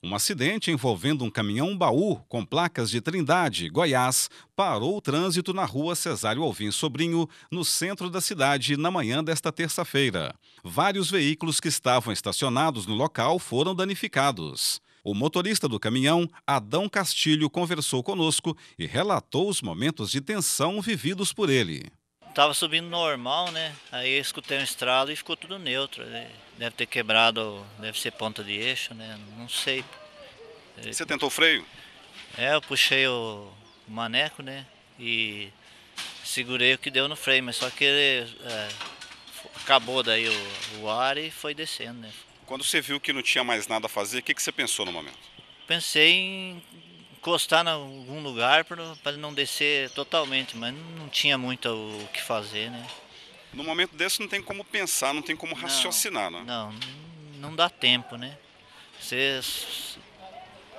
Um acidente envolvendo um caminhão-baú com placas de Trindade, Goiás, parou o trânsito na rua Cesário Alvim Sobrinho, no centro da cidade, na manhã desta terça-feira. Vários veículos que estavam estacionados no local foram danificados. O motorista do caminhão, Adão Castilho, conversou conosco e relatou os momentos de tensão vividos por ele tava subindo normal, né? Aí eu escutei um estralo e ficou tudo neutro. Deve ter quebrado, deve ser ponta de eixo, né? Não sei. Você tentou o freio? É, eu puxei o maneco, né? E segurei o que deu no freio, mas só que ele é, acabou daí o, o, ar e foi descendo, né? Quando você viu que não tinha mais nada a fazer, o que, que você pensou no momento? Pensei em encostar em algum lugar para não descer totalmente, mas não tinha muito o que fazer, né? No momento desse não tem como pensar, não tem como raciocinar, não, né? Não, não dá tempo, né? Você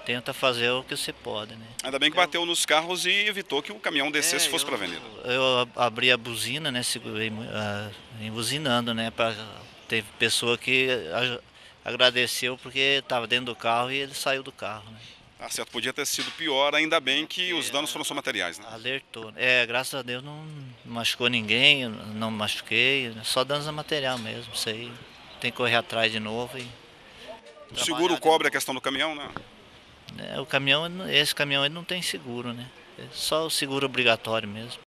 tenta fazer o que você pode, né? Ainda bem que bateu nos carros e evitou que o caminhão descesse se é, fosse para a avenida. Eu abri a buzina, né? Segurei uh, buzinando, né? Pra, teve pessoa que agradeceu porque estava dentro do carro e ele saiu do carro, né? Tá certo, podia ter sido pior, ainda bem que os é. danos foram só materiais, né? Alertou. É, graças a Deus não machucou ninguém, não machuquei, só danos a material mesmo, isso aí. Tem que correr atrás de novo e... O seguro né? cobre a questão do caminhão, né? É, o caminhão, esse caminhão ele não tem seguro, né? É só o seguro obrigatório mesmo.